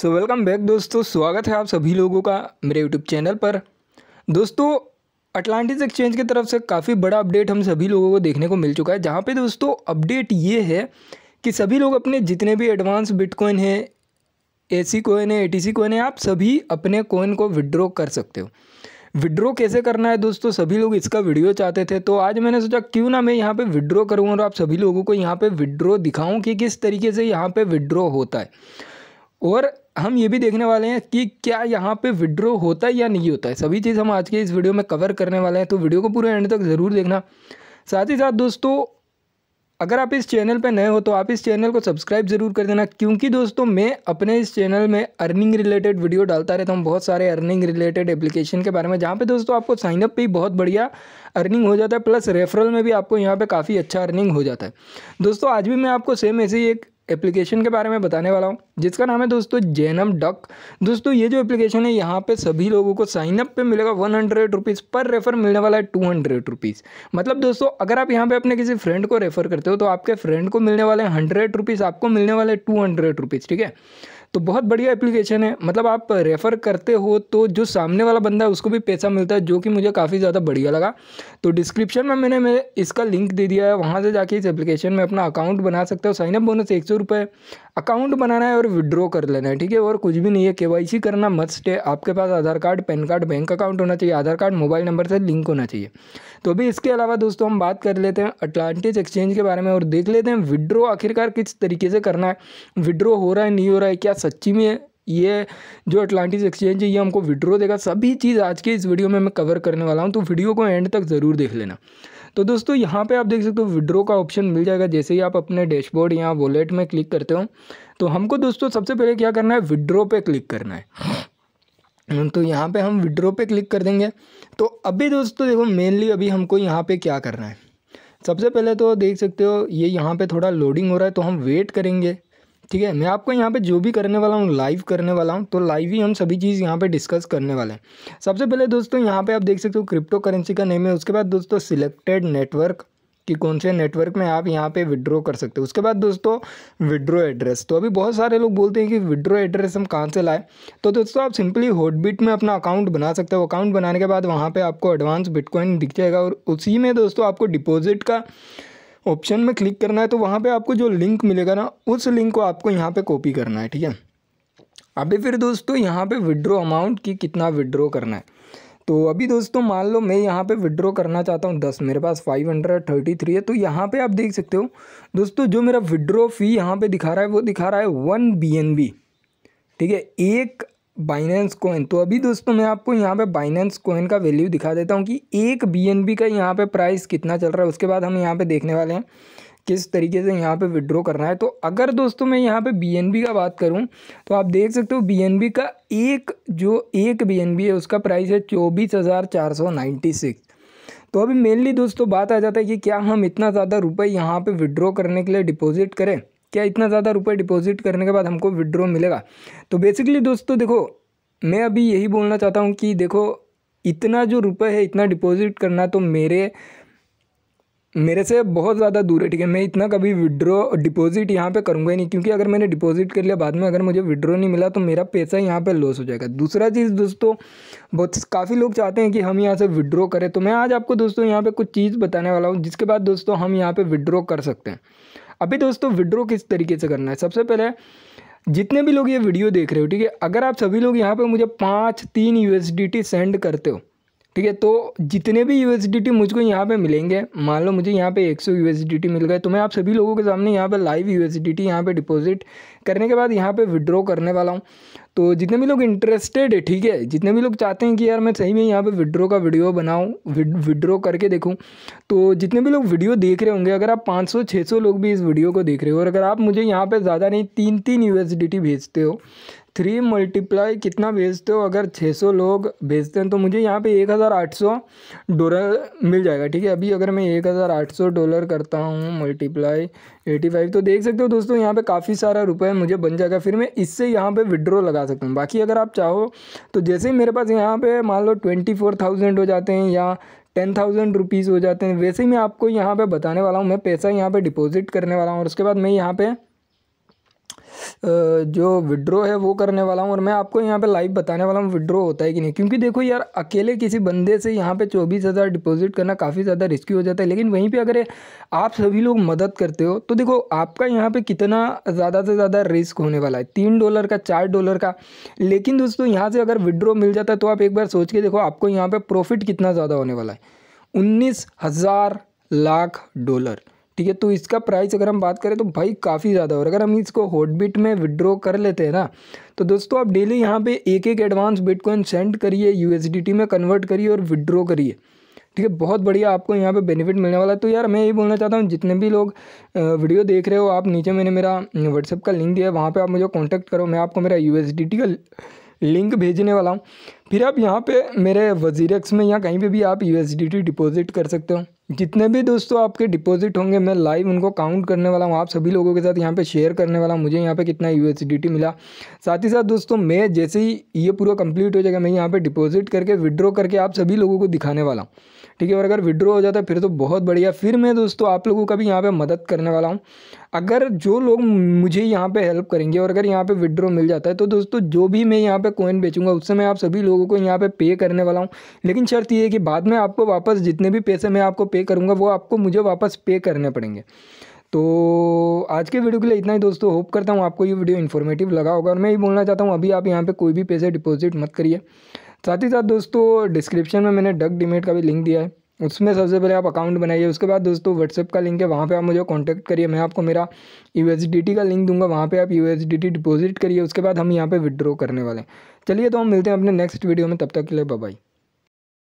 so welcome back दोस्तों स्वागत है आप सभी लोगों का मेरे यूट्यूब चैनल पर दोस्तों अटलांटिस एक्सचेंज की तरफ से काफ़ी बड़ा अपडेट हम सभी लोगों को देखने को मिल चुका है जहाँ पे दोस्तों अपडेट ये है कि सभी लोग अपने जितने भी एडवांस बिटकॉइन है ए सी कोइन है ए टी सी कोइन है आप सभी अपने कोइन को विड्रॉ कर सकते हो विड्रॉ कैसे करना है दोस्तों सभी लोग इसका वीडियो चाहते थे तो आज मैंने सोचा क्यों ना मैं यहाँ पे विड्रॉ करूँ और आप सभी लोगों को यहाँ पे विड्रॉ दिखाऊँ कि किस तरीके से यहाँ पे विड्रॉ होता है और हम ये भी देखने वाले हैं कि क्या यहाँ पे विड्रो होता है या नहीं होता है सभी चीज़ हम आज के इस वीडियो में कवर करने वाले हैं तो वीडियो को पूरे एंड तक ज़रूर देखना साथ ही साथ दोस्तों अगर आप इस चैनल पर नए हो तो आप इस चैनल को सब्सक्राइब ज़रूर कर देना क्योंकि दोस्तों मैं अपने इस चैनल में अर्निंग रिलेटेड वीडियो डालता रहता हूँ बहुत सारे अर्निंग रिलेटेड एप्लीकेशन के बारे में जहाँ पे दोस्तों आपको साइनअप पे ही बहुत बढ़िया अर्निंग हो जाता है प्लस रेफरल में भी आपको यहाँ पर काफ़ी अच्छा अर्निंग हो जाता है दोस्तों आज भी मैं आपको सेम ऐसे ही एक एप्लीकेशन के बारे में बताने वाला हूँ जिसका नाम है दोस्तों जैनम डक दोस्तों ये जो एप्लीकेशन है यहाँ पे सभी लोगों को साइन अप पे मिलेगा वन हंड्रेड रुपीज़ पर रेफ़र मिलने वाला है टू हंड्रेड रुपीज़ मतलब दोस्तों अगर आप यहाँ पे अपने किसी फ्रेंड को रेफ़र करते हो तो आपके फ्रेंड को मिलने वाले हंड्रेड रुपीज़ आपको मिलने वाले टू हंड्रेड रुपीज़ ठीक है तो बहुत बढ़िया एप्लीकेशन है मतलब आप रेफ़र करते हो तो जो सामने वाला बंदा है उसको भी पैसा मिलता है जो कि मुझे काफ़ी ज़्यादा बढ़िया लगा तो डिस्क्रिप्शन में मैंने मैं इसका लिंक दे दिया है वहाँ से जाके इस एप्लीकेशन में अपना अकाउंट बना सकते हो साइनअप बोनस एक सौ रुपये अकाउंट बनाना है और विड्रॉ कर लेना है ठीक है और कुछ भी नहीं है के करना मत स्टे आपके पास Aadhaar card PAN card bank account होना चाहिए आधार कार्ड मोबाइल नंबर से लिंक होना चाहिए तो अभी इसके अलावा दोस्तों हम बात कर लेते हैं अटलांटिस एक्सचेंज के बारे में और देख लेते हैं विड्रॉ आखिरकार किस तरीके से करना है विड्रॉ हो रहा है नहीं हो रहा है क्या सच्ची में ये जो अटलांटिस एक्सचेंज है ये हमको विड्रो देगा सभी चीज़ आज के इस वीडियो में मैं कवर करने वाला हूँ तो वीडियो को एंड तक ज़रूर देख लेना तो दोस्तों यहाँ पे आप देख सकते हो विड्रो का ऑप्शन मिल जाएगा जैसे ही आप अपने डैशबोर्ड या वॉलेट में क्लिक करते हो तो हमको दोस्तों सबसे पहले क्या करना है विड्रो पे क्लिक करना है तो यहाँ पे हम विड्रो पे क्लिक कर देंगे तो अभी दोस्तों देखो मेनली अभी हमको यहाँ पे क्या करना है सबसे पहले तो देख सकते हो ये यहाँ पर थोड़ा लोडिंग हो रहा है तो हम वेट करेंगे ठीक है मैं आपको यहाँ पे जो भी करने वाला हूँ लाइव करने वाला हूँ तो लाइव ही हम सभी चीज़ यहाँ पे डिस्कस करने वाले हैं सबसे पहले दोस्तों यहाँ पे आप देख सकते हो क्रिप्टो करेंसी का नेम है उसके बाद दोस्तों सिलेक्टेड नेटवर्क कि कौन से नेटवर्क में आप यहाँ पे विड्रॉ कर सकते हो उसके बाद दोस्तों विड्रॉ एड्रेस तो अभी बहुत सारे लोग बोलते हैं कि विड्रॉ एड्रेस हम कहाँ से लाएँ तो दोस्तों आप सिंपली हॉटबिट में अपना अकाउंट बना सकते हो अकाउंट बनाने के बाद वहाँ पर आपको एडवांस बिटकॉइन दिख जाएगा और उसी में दोस्तों आपको डिपोज़िट का ऑप्शन में क्लिक करना है तो वहाँ पे आपको जो लिंक मिलेगा ना उस लिंक को आपको यहाँ पे कॉपी करना है ठीक है अभी फिर दोस्तों यहाँ पे विड्रो अमाउंट की कितना विड्रो करना है तो अभी दोस्तों मान लो मैं यहाँ पे विड्रॉ करना चाहता हूँ दस मेरे पास फाइव हंड्रेड थर्टी थ्री है तो यहाँ पे आप देख सकते हो दोस्तों जो मेरा विड्रो फ़ी यहाँ पे दिखा रहा है वो दिखा रहा है वन बी ठीक है एक बाइनेंस कोइन तो अभी दोस्तों मैं आपको यहाँ पे बाइनेंस कोइन का वैल्यू दिखा देता हूँ कि एक बी का यहाँ पे प्राइस कितना चल रहा है उसके बाद हम यहाँ पे देखने वाले हैं किस तरीके से यहाँ पे विड्रॉ करना है तो अगर दोस्तों मैं यहाँ पे बी का बात करूँ तो आप देख सकते हो बी का एक जो एक बी है उसका प्राइस है चौबीस तो अभी मेनली दोस्तों बात आ जाता है कि क्या हम इतना ज़्यादा रुपये यहाँ पर विड्रॉ करने के लिए डिपोज़िट करें क्या इतना ज़्यादा रुपये डिपॉजिट करने के बाद हमको विड्रॉ मिलेगा तो बेसिकली दोस्तों देखो मैं अभी यही बोलना चाहता हूँ कि देखो इतना जो रुपये है इतना डिपॉजिट करना तो मेरे मेरे से बहुत ज़्यादा दूर है ठीक है मैं इतना कभी विड्रॉ डिपॉजिट यहाँ पे करूँगा ही नहीं क्योंकि अगर मैंने डिपॉजिट कर लिया बाद में अगर मुझे विड्रॉ नहीं मिला तो मेरा पैसा यहाँ पे लॉस हो जाएगा दूसरा चीज़ दोस्तों बहुत काफ़ी लोग चाहते हैं कि हम यहाँ से विड्रॉ करें तो मैं आज आपको दोस्तों यहाँ पर कुछ चीज़ बताने वाला हूँ जिसके बाद दोस्तों हम यहाँ पर विड्रॉ कर सकते हैं अभी दोस्तों विड्रो किस तरीके से करना है सबसे पहले जितने भी लोग ये वीडियो देख रहे हो ठीक है अगर आप सभी लोग यहाँ पे मुझे पाँच तीन यू सेंड करते हो ठीक है तो जितने भी यू मुझको यहाँ पे मिलेंगे मान लो मुझे यहाँ पे 100 सौ मिल गए तो मैं आप सभी लोगों के सामने यहाँ पे लाइव यू एस यहाँ पे डिपॉजिट करने के बाद यहाँ पे विड्रॉ करने वाला हूँ तो जितने भी लोग इंटरेस्टेड है ठीक है जितने भी लोग चाहते हैं कि यार मैं सही में यहाँ पे विड्रॉ का वीडियो बनाऊँ विड्रॉ करके देखूँ तो जितने भी लोग वीडियो देख रहे होंगे अगर आप 500 600 लोग भी इस वीडियो को देख रहे हो और अगर आप मुझे यहाँ पे ज़्यादा नहीं तीन तीन यू भेजते हो थ्री मल्टीप्लाई कितना भेजते हो अगर 600 लोग भेजते हैं तो मुझे यहाँ पे 1800 डॉलर मिल जाएगा ठीक है अभी अगर मैं 1800 डॉलर करता हूँ मल्टीप्लाई 85 तो देख सकते हो दोस्तों यहाँ पे काफ़ी सारा रुपये मुझे बन जाएगा फिर मैं इससे यहाँ पे विड्रॉ लगा सकता हूँ बाकी अगर आप चाहो तो जैसे ही मेरे पास यहाँ पर मान लो ट्वेंटी फोर थाउजेंड हो जाते हैं या टेन थाउजेंड रुपीज़ हो जाते हैं वैसे ही मैं आपको यहाँ पे बताने वाला हूँ मैं पैसा यहाँ पे डिपॉजिट करने वाला हूँ और उसके बाद मैं यहाँ पे जो विड्रो है वो करने वाला हूँ और मैं आपको यहाँ पे लाइव बताने वाला हूँ विड्रो होता है कि नहीं क्योंकि देखो यार अकेले किसी बंदे से यहाँ पे चौबीस हज़ार डिपोज़िट करना काफ़ी ज़्यादा रिस्की हो जाता है लेकिन वहीं पे अगर आप सभी लोग मदद करते हो तो देखो आपका यहाँ पर कितना ज़्यादा से ज़्यादा रिस्क होने वाला है तीन डॉलर का चार डॉलर का लेकिन दोस्तों यहाँ से अगर विड्रो मिल जाता है तो आप एक बार सोच के देखो आपको यहाँ पर प्रॉफिट कितना ज़्यादा होने वाला है उन्नीस लाख डॉलर ठीक है तो इसका प्राइस अगर हम बात करें तो भाई काफ़ी ज़्यादा और अगर हम इसको हॉटबिट में विड्रॉ कर लेते हैं ना तो दोस्तों आप डेली यहाँ पे एक एक एडवांस बिटकॉइन सेंड करिए यू में कन्वर्ट करिए और विड्रॉ करिए ठीक है बहुत बढ़िया आपको यहाँ पे बेनिफिट मिलने वाला है तो यार मैं ये बोलना चाहता हूँ जितने भी लोग वीडियो देख रहे हो आप नीचे मैंने मेरा व्हाट्सअप का लिंक दिया है वहाँ पर आप मुझे कॉन्टैक्ट करो मैं आपको मेरा यू का लिंक भेजने वाला हूँ फिर आप यहाँ पर मेरे वजीरक्स में या कहीं पर भी आप यू डिपॉजिट कर सकते हो जितने भी दोस्तों आपके डिपॉजिट होंगे मैं लाइव उनको काउंट करने वाला हूँ आप सभी लोगों के साथ यहाँ पे शेयर करने वाला हूँ मुझे यहाँ पे कितना यू मिला साथ ही साथ दोस्तों मैं जैसे ही ये पूरा कंप्लीट हो जाएगा मैं यहाँ पे डिपॉजिट करके विड्रॉ करके आप सभी लोगों को दिखाने वाला हूँ ठीक है और अगर विड्रॉ हो जाता है फिर तो बहुत बढ़िया फिर मैं दोस्तों आप लोगों का भी यहाँ पर मदद करने वाला हूँ अगर जो लोग मुझे यहाँ पे हेल्प करेंगे और अगर यहाँ पे विड्रॉ मिल जाता है तो दोस्तों जो भी मैं यहाँ पे कोइन बेचूंगा उससे मैं आप सभी लोगों को यहाँ पे पे करने वाला हूँ लेकिन शर्त ये है कि बाद में आपको वापस जितने भी पैसे मैं आपको पे करूँगा वो आपको मुझे वापस पे करने पड़ेंगे तो आज के वीडियो के लिए इतना ही दोस्तों होप करता हूँ आपको ये वीडियो इन्फॉर्मेटिव लगा होगा और मैं ये बोलना चाहता हूँ अभी आप यहाँ पर कोई भी पैसे डिपोजिट मत करिए साथ ही साथ दोस्तों डिस्क्रिप्शन में मैंने डक डिमेट का भी लिंक दिया है उसमें सबसे पहले आप अकाउंट बनाइए उसके बाद दोस्तों व्हाट्सएप का लिंक है वहाँ पे आप मुझे कांटेक्ट करिए मैं आपको मेरा यू का लिंक दूंगा वहाँ पे आप यू डिपॉजिट करिए उसके बाद हम यहाँ पे विड्रॉ करने वाले हैं चलिए तो हम मिलते हैं अपने नेक्स्ट वीडियो में तब तक के लिए बाय